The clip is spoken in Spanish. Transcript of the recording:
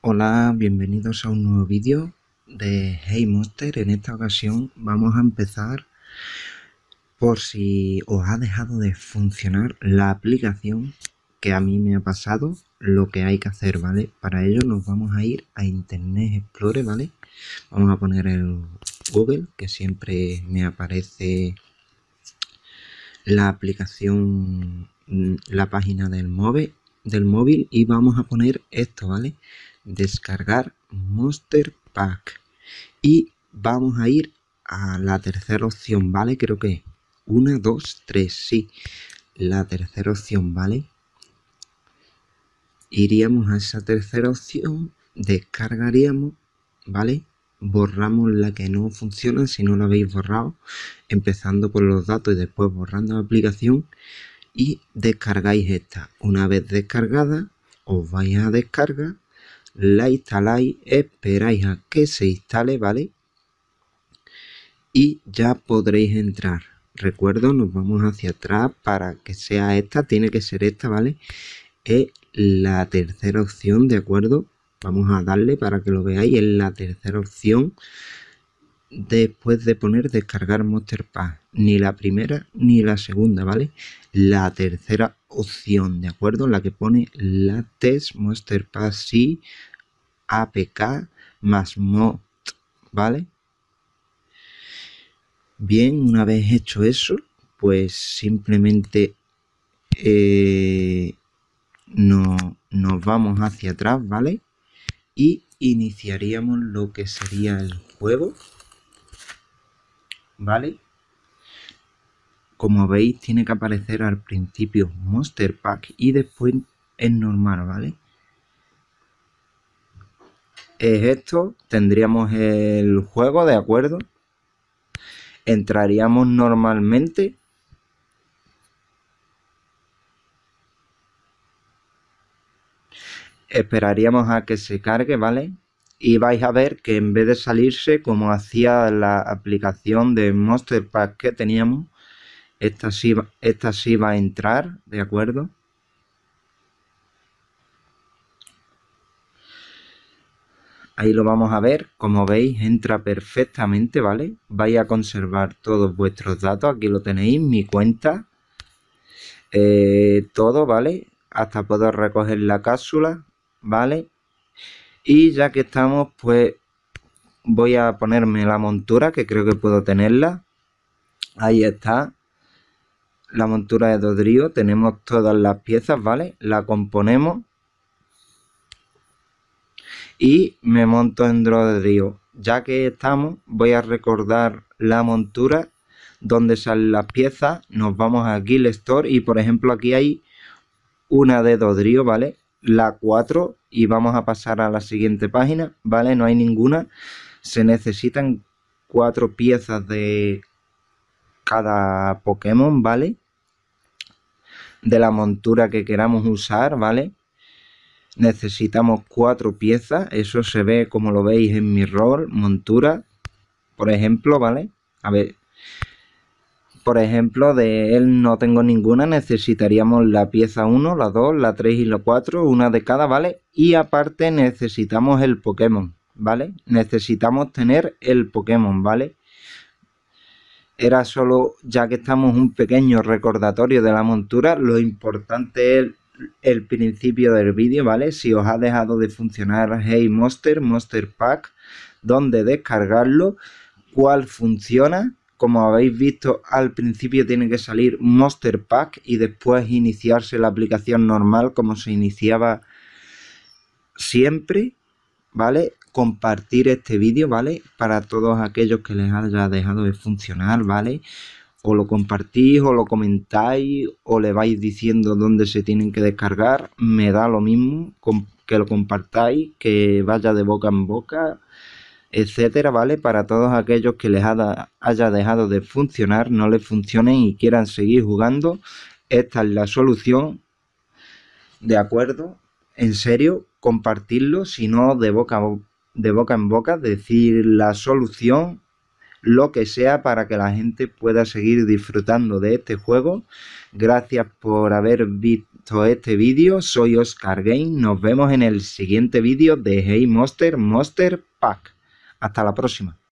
Hola, bienvenidos a un nuevo vídeo de Hey Monster. En esta ocasión vamos a empezar por si os ha dejado de funcionar la aplicación que a mí me ha pasado, lo que hay que hacer, ¿vale? Para ello nos vamos a ir a Internet explore ¿vale? Vamos a poner el Google, que siempre me aparece la aplicación, la página del móvil, del móvil y vamos a poner esto, ¿vale? Descargar Monster Pack. Y vamos a ir a la tercera opción, ¿vale? Creo que una, dos, tres, sí. La tercera opción, ¿vale? Iríamos a esa tercera opción, descargaríamos, ¿vale? Borramos la que no funciona, si no la habéis borrado, empezando por los datos y después borrando la aplicación y descargáis esta. Una vez descargada, os vais a descargar la instaláis, esperáis a que se instale, ¿vale? Y ya podréis entrar. Recuerdo, nos vamos hacia atrás para que sea esta, tiene que ser esta, ¿vale? Es la tercera opción, ¿de acuerdo? Vamos a darle para que lo veáis, es la tercera opción después de poner descargar Monster Pass Ni la primera ni la segunda, ¿vale? La tercera opción, ¿de acuerdo? En la que pone latex monster y apk más mod, ¿vale? Bien, una vez hecho eso, pues simplemente eh, no, nos vamos hacia atrás, ¿vale? Y iniciaríamos lo que sería el juego, ¿vale? Como veis, tiene que aparecer al principio Monster Pack y después es normal, ¿vale? Es esto, tendríamos el juego, ¿de acuerdo? Entraríamos normalmente. Esperaríamos a que se cargue, ¿vale? Y vais a ver que en vez de salirse, como hacía la aplicación de Monster Pack que teníamos, esta sí, esta sí va a entrar, ¿de acuerdo? Ahí lo vamos a ver, como veis entra perfectamente, ¿vale? Vais a conservar todos vuestros datos, aquí lo tenéis, mi cuenta, eh, todo, ¿vale? Hasta puedo recoger la cápsula, ¿vale? Y ya que estamos, pues voy a ponerme la montura, que creo que puedo tenerla. Ahí está la montura de Dodrio, tenemos todas las piezas, ¿vale? La componemos y me monto en Dodrio. Ya que estamos, voy a recordar la montura donde salen las piezas. Nos vamos a Guild Store y por ejemplo aquí hay una de Dodrio, ¿vale? La 4 y vamos a pasar a la siguiente página, ¿vale? No hay ninguna. Se necesitan cuatro piezas de cada Pokémon, ¿vale? De la montura que queramos usar, ¿vale? Necesitamos cuatro piezas, eso se ve como lo veis en mi rol, montura, por ejemplo, ¿vale? A ver, por ejemplo, de él no tengo ninguna, necesitaríamos la pieza 1, la 2, la 3 y la 4, una de cada, ¿vale? Y aparte necesitamos el Pokémon, ¿vale? Necesitamos tener el Pokémon, ¿vale? era solo, ya que estamos un pequeño recordatorio de la montura, lo importante es el principio del vídeo, ¿vale? Si os ha dejado de funcionar Hey Monster, Monster Pack, dónde descargarlo, cuál funciona. Como habéis visto, al principio tiene que salir Monster Pack y después iniciarse la aplicación normal como se iniciaba siempre, ¿vale? compartir este vídeo, ¿vale? Para todos aquellos que les haya dejado de funcionar, ¿vale? O lo compartís, o lo comentáis, o le vais diciendo dónde se tienen que descargar. Me da lo mismo que lo compartáis, que vaya de boca en boca, etcétera, ¿vale? Para todos aquellos que les haya dejado de funcionar, no les funcionen y quieran seguir jugando, esta es la solución. ¿De acuerdo? En serio, compartirlo, si no de boca a boca de boca en boca, decir la solución, lo que sea, para que la gente pueda seguir disfrutando de este juego. Gracias por haber visto este vídeo. Soy Oscar Game. Nos vemos en el siguiente vídeo de Hey Monster Monster Pack. Hasta la próxima.